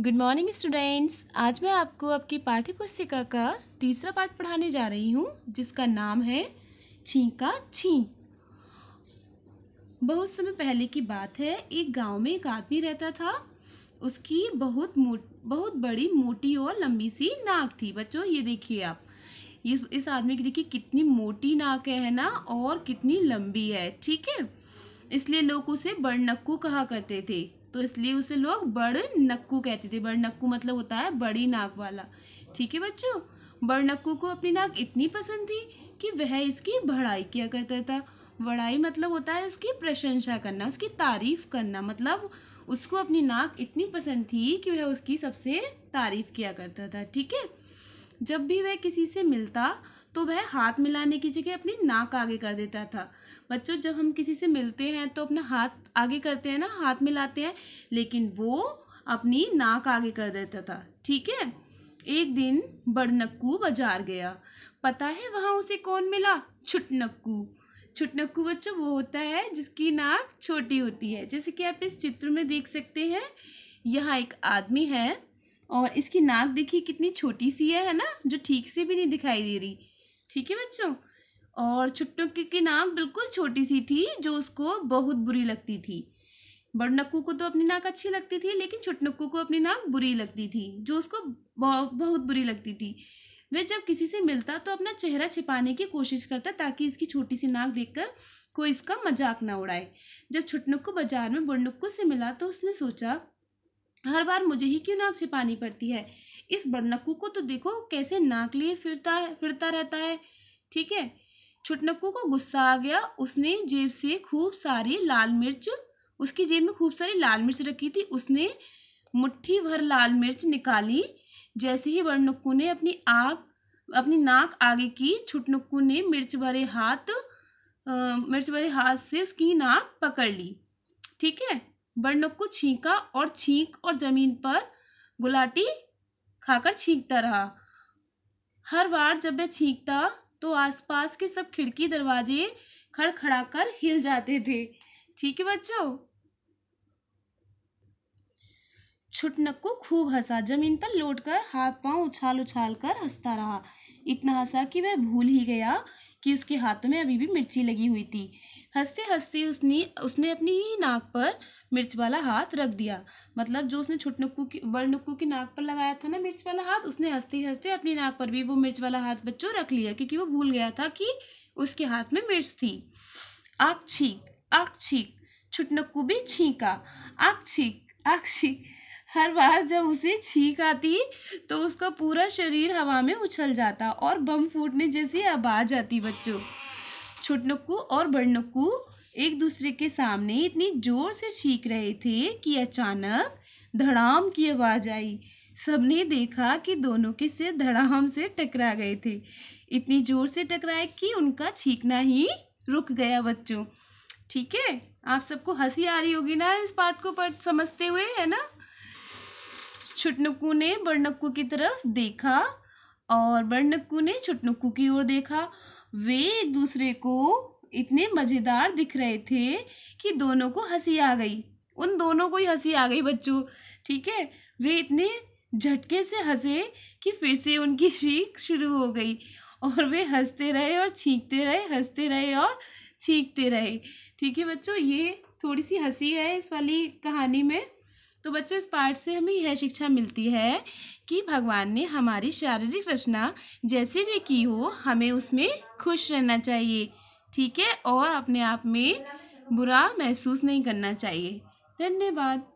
good morning students आज मैं आपको आपकी पाठ्य पुस्तिका का तीसरा पाठ पढ़ाने जा रही हूँ जिसका नाम है छींका छींक बहुत समय पहले की बात है एक गांव में एक आदमी रहता था उसकी बहुत मोट बहुत बड़ी मोटी और लंबी सी नाक थी बच्चों ये देखिए आप इस इस आदमी की देखिए कितनी मोटी नाक है ना और कितनी लंबी है ठीक है इसलिए लोग उसे बड़नक्कू कहा करते थे तो इसलिए उसे लोग बड़ नक्कू कहते थे बड़ नक्कू मतलब होता है बड़ी नाक वाला ठीक है बच्चों बड़ नक्कू को अपनी नाक इतनी पसंद थी कि वह इसकी बढ़ाई किया करता था बढ़ाई मतलब होता है उसकी प्रशंसा करना उसकी तारीफ करना मतलब उसको अपनी नाक इतनी पसंद थी कि वह उसकी सबसे तारीफ किया करता था ठीक है जब भी वह किसी से मिलता तो वह हाथ मिलाने की जगह अपनी नाक आगे कर देता था बच्चों जब हम किसी से मिलते हैं तो अपना हाथ आगे करते हैं ना हाथ मिलाते हैं लेकिन वो अपनी नाक आगे कर देता था ठीक है एक दिन बड़नक्कू बाजार गया पता है वहाँ उसे कौन मिला छुटनक्कू छुटनक्कू बच्चों वो होता है जिसकी नाक छोटी होती है जैसे कि आप इस चित्र में देख सकते हैं यहाँ एक आदमी है और इसकी नाक देखिए कितनी छोटी सी है है ना जो ठीक से भी नहीं दिखाई दे रही ठीक है बच्चों और छुट्टू की नाक बिल्कुल छोटी सी थी जो उसको बहुत बुरी लगती थी बड़नक्कू को तो अपनी नाक अच्छी लगती थी लेकिन छुटनक्कू को अपनी नाक बुरी लगती थी जो उसको बहुत बुरी लगती थी वह जब किसी से मिलता तो अपना चेहरा छिपाने की कोशिश करता ताकि इसकी छोटी सी नाक देखकर कोई इसका मजाक ना उड़ाए जब छुटनुक्कू बाजार में बुड़नुक्कू से मिला तो उसने सोचा हर बार मुझे ही क्यों नाक से पानी पड़ती है इस बड़नक्कू को तो देखो कैसे नाक लिए फिरता है फिरता रहता है ठीक है छुटनक्कू को गुस्सा आ गया उसने जेब से खूब सारी लाल मिर्च उसकी जेब में खूब सारी लाल मिर्च रखी थी उसने मुट्ठी भर लाल मिर्च निकाली जैसे ही बड़नक्कू ने अपनी आग अपनी नाक आगे की छुटनुक्कू ने मिर्च भरे हाथ आ, मिर्च भरे हाथ से उसकी नाक पकड़ ली ठीक है बंडक को छींका और छींक और जमीन पर गुलाटी खाकर छींकता रहा हर बार जब वह छींकता तो आसपास के सब खिड़की दरवाजे खड़खड़ाकर हिल जाते थे ठीक है बच्चों छुटनक को खूब हंसा जमीन पर लौटकर हाथ पांव उछाल उछाल कर हंसता रहा इतना हंसा कि वह भूल ही गया कि उसके हाथों में अभी भी मिर्ची लगी हुई थी हंसते हंसते उसने उसने अपनी ही नाक पर मिर्च वाला हाथ रख दिया मतलब जो उसने छुटनुक्कू की वर्णुक्कू की नाक पर लगाया था ना मिर्च वाला हाथ उसने हंसते हंसते अपनी नाक पर भी वो मिर्च वाला हाथ बच्चों रख लिया क्योंकि वो भूल गया था कि उसके हाथ में मिर्च थी आख छीक आग छीक छुटनुक्कू भी छींका आख छीक आख छीक हर बार जब उसे छींक आती तो उसका पूरा शरीर हवा में उछल जाता और बम फूटने जैसी आवाज आती बच्चों छुटनुक्कू और बड़नुक्कू एक दूसरे के सामने इतनी जोर से छींक रहे थे कि अचानक धड़ाम की आवाज़ आई सबने देखा कि दोनों के सिर धड़ाम से टकरा गए थे इतनी जोर से टकराए कि उनका छींकना ही रुक गया बच्चों ठीक है आप सबको हंसी आ रही होगी ना इस पार्ट को पढ़ समझते हुए है ना छुटनुक्कू ने बड़नक्कू की तरफ देखा और बड़नक्कू ने छुटनुक्कू की ओर देखा वे एक दूसरे को इतने मज़ेदार दिख रहे थे कि दोनों को हंसी आ गई उन दोनों को ही हंसी आ गई बच्चों ठीक है वे इतने झटके से हंसे कि फिर से उनकी चीख शुरू हो गई और वे हंसते रहे और छींकते रहे हंसते रहे और छींकते रहे ठीक है बच्चों ये थोड़ी सी हंसी है इस वाली कहानी में तो बच्चों इस पाठ से हमें यह शिक्षा मिलती है कि भगवान ने हमारी शारीरिक रचना जैसे भी की हो हमें उसमें खुश रहना चाहिए ठीक है और अपने आप में बुरा महसूस नहीं करना चाहिए धन्यवाद